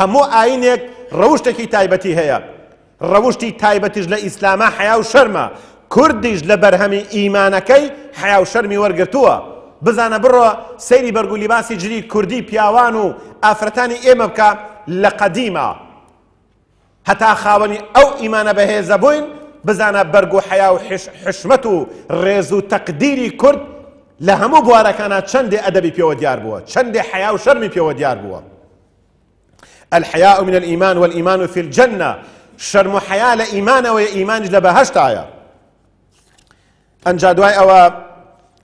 هەموو ئاینێک ڕەوشتێکی تایبەتی هەیە ڕەوشی تایبەتیش لە ئیسلامە حیا و شەرمە کوردیش لە بەرهەمی ئیمانەکەی حیا و شەرمی وەرگتووە بزانە بڕۆ سەیری بەرگولی باسی جری کوردی پیاوان و ئافرەتانی ئێمە بکە لە قەدیمە هەتا خاوەنی ئەو ئیمانە بەهێزە بووین بزانە بەرگ و حیا و حشمەت و ڕێز و تەقدیری کورد لە هەموو بوارەکانە چەندێ ئەدەبی پێوە دیار بووە چەندێ حیا و شەرمی پێوە دیار بووە الحياء من الإيمان والإيمان في الجنة شرم حياء لإيمان وإيمان لبهشت آية أنجا دواي أو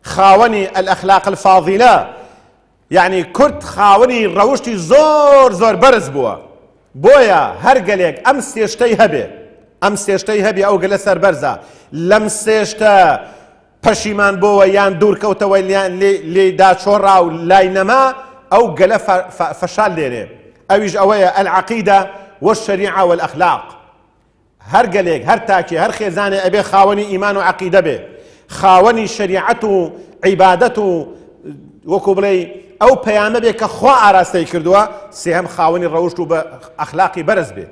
خاوني الأخلاق الفاضلة يعني كرت خاوني روشتي زور زور برز بوا بويا هرقليك أمس يشتي أمس ئەم هبي أو ئەو برزا سەربەرزە لەم سێشتە پەشیمان بۆەوە یان لی لێ داچۆڕا و لای نەما او گەلە فشال لێرێ ئەویش ئەوەیە العقيده والشريعه والأخلاق هر قليق هر تاكي هر خيزاني ابي خاوني ايمان وعقيده به خاوني شريعته عبادته و عیبادەت و وەکو بڵێ ئەو پەیامە بێ کە خوا ئاراستەی کردووە سێهم خاوەنی ڕەوشت و بە ئەخلاقی بەرز بێ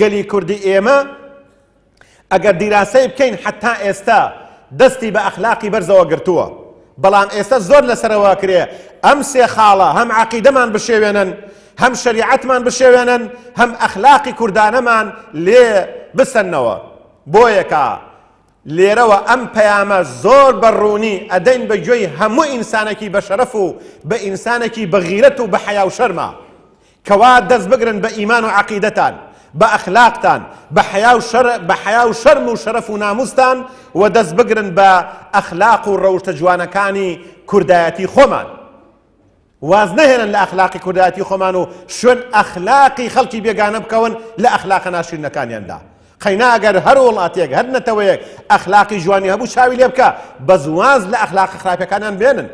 گەلی کوردی ئێمە ئەگەر دیراسەی استا حتا ئێستا دەستی بە ئەخلاقی بەرزەوە گرتووە بەڵام ئێستا زۆر لەسەرەوە هم شریعتمان بشێوێنن هەم هم کوردانەمان لێ بسەنەوە بۆیەکە لێرەوە ئەم پەیامە ام بەڕوونی زور بە گوێی هەموو ئینسانێکی بە شەرەف با بە ئینسانێکی بەغیرەت و بە حیا و شەرما کەوا دەست بگرن بە ئیمان و عقیدەتان بە ئەخلاقتان بە حیا و شەرم و شرف و ناموستان و دەست بگرن با اخلاق و ڕەوشتە جوانەکانی کوردایەتی خۆمان. واز نەهێنن لە ئەخلاقی کورداتی خۆمان و شوێن ئەخلاقی خەڵکی بێگانە بکەون لە ئەخلاقە ناشرینەکانیاندا خەیناگەر هەر وڵاتێک هەر نەتەوەیەک ئەخلاقی جوانی هەبوو چاوی لێ بکە بە زواز لە ئەخلاقی خراپەکانیان بێنن